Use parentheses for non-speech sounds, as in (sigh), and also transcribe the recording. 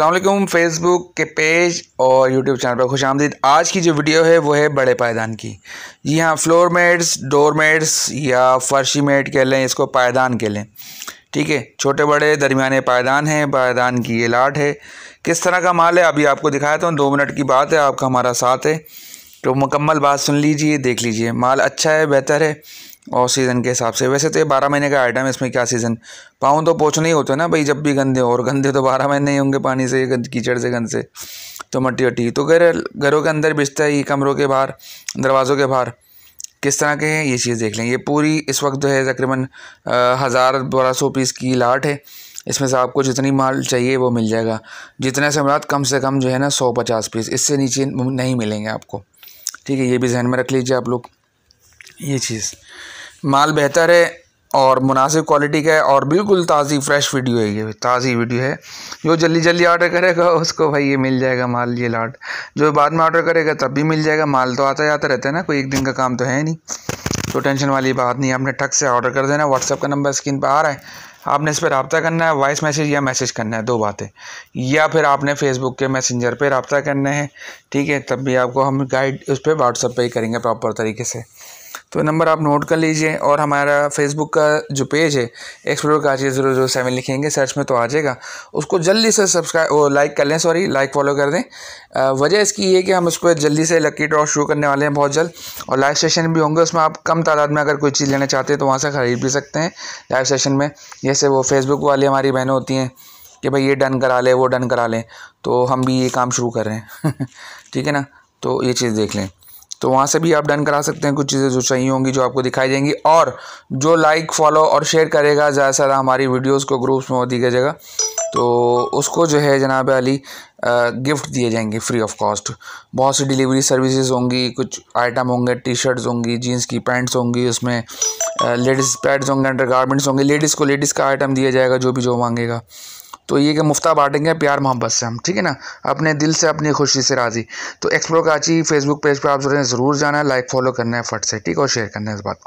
अल्लाम फेसबुक के पेज और यूट्यूब चैनल पर खुश आमदीद आज की जो वीडियो है वो है बड़े पायदान की जी हाँ फ्लोर मेट्स डोर मेट्स या फर्शी मेट कह लें इसको पायदान कह लें ठीक है छोटे बड़े दरमियाने पायदान हैं पायदान की ये लाट है किस तरह का माल है अभी आपको दिखाया था दो मिनट की बात है आपका हमारा साथ है तो मुकम्मल बात सुन लीजिए देख लीजिए माल अच्छा है बेहतर है और सीज़न के हिसाब से वैसे तो ये बारह महीने का आइटम है इसमें क्या सीज़न पाँव तो पोछने ही होते हैं ना भाई जब भी गंदे हो और गंदे तो बारह महीने ही होंगे पानी से कीचड़ से गंद से तो मट्टी वट्टी तो घर घरों के अंदर बिजता ही कमरों के बाहर दरवाज़ों के बाहर किस तरह के हैं ये चीज़ देख लें ये पूरी इस वक्त जो है तकरीबन हज़ार बारह सौ पीस की लाट है इसमें से आपको जितनी माल चाहिए वो मिल जाएगा जितने से मिला कम से कम जो है ना सौ पचास पीस इससे नीचे नहीं मिलेंगे आपको ठीक है ये भी जहन में रख लीजिए आप लोग ये चीज़ माल बेहतर है और मुनासिब क्वालिटी का है और बिल्कुल ताज़ी फ्रेश वीडियो है ये ताज़ी वीडियो है जो जल्दी जल्दी ऑर्डर करेगा उसको भाई ये मिल जाएगा माल ये लाट जो बाद में ऑर्डर करेगा तब भी मिल जाएगा माल तो आता जाता रहता है ना कोई एक दिन का काम तो है नहीं तो टेंशन वाली बात नहीं आपने ठक से ऑर्डर कर देना व्हाट्सअप का नंबर स्क्रीन पर आ रहा है आपने इस पर रबता करना है वॉइस मैसेज या मैसेज करना है दो बातें या फिर आपने फेसबुक के मैसेंजर पे रबता करना है ठीक है तब भी आपको हम गाइड उस पर व्हाट्सअप पे ही करेंगे प्रॉपर तरीके से तो नंबर आप नोट कर लीजिए और हमारा फेसबुक का जो पेज है एक्सप्लोर का चीज़ ज़ीरो जीरो सेवन लिखेंगे सर्च में तो आ जाएगा उसको जल्दी से सब्सक्राइब वो लाइक कर लें सॉरी लाइक फॉलो कर दें वजह इसकी ये कि हम उस पर जल्दी से लकी ड्रॉ शुरू करने वाले हैं बहुत जल्द और लाइव सेशन भी होंगे उसमें आप कम तादाद में अगर कोई चीज़ लेना चाहते हैं तो वहाँ से ख़रीद भी सकते हैं लाइव सेशन में जैसे वो फेसबुक वाली हमारी बहनें होती हैं कि भाई ये डन करा लें वो डन करा लें तो हम भी ये काम शुरू कर रहे हैं (laughs) ठीक है ना तो ये चीज़ देख लें तो वहाँ से भी आप डन करा सकते हैं कुछ चीज़ें जो चाहिए होंगी जो आपको दिखाई जाएंगी और जो लाइक फॉलो और शेयर करेगा ज़्यादा से ज़्यादा हमारी वीडियोज़ को ग्रुप्स में होती दी जगह तो उसको जो है जनाब अली गिफ्ट दिए जाएंगे फ्री ऑफ कॉस्ट बहुत सी डिलीवरी सर्विसेज होंगी कुछ आइटम होंगे टी शर्ट्स होंगी जीन्स की पैंट्स होंगी उसमें लेडीज़ पैड्स होंगे अंडर गारमेंट्स होंगे लेडीज़ को लेडीज़ का आइटम दिया जाएगा जो भी जो मांगेगा तो ये कि मुफ्ता बांटेंगे प्यार मोहब्बत से हम ठीक है ना अपने दिल से अपनी खुशी से राज़ी तो एक्सप्लोर कराची फेसबुक पेज पर आप जो ज़रूर जाना है लाइक फॉलो करना है फट से ठीक और शेयर करना है इस बात को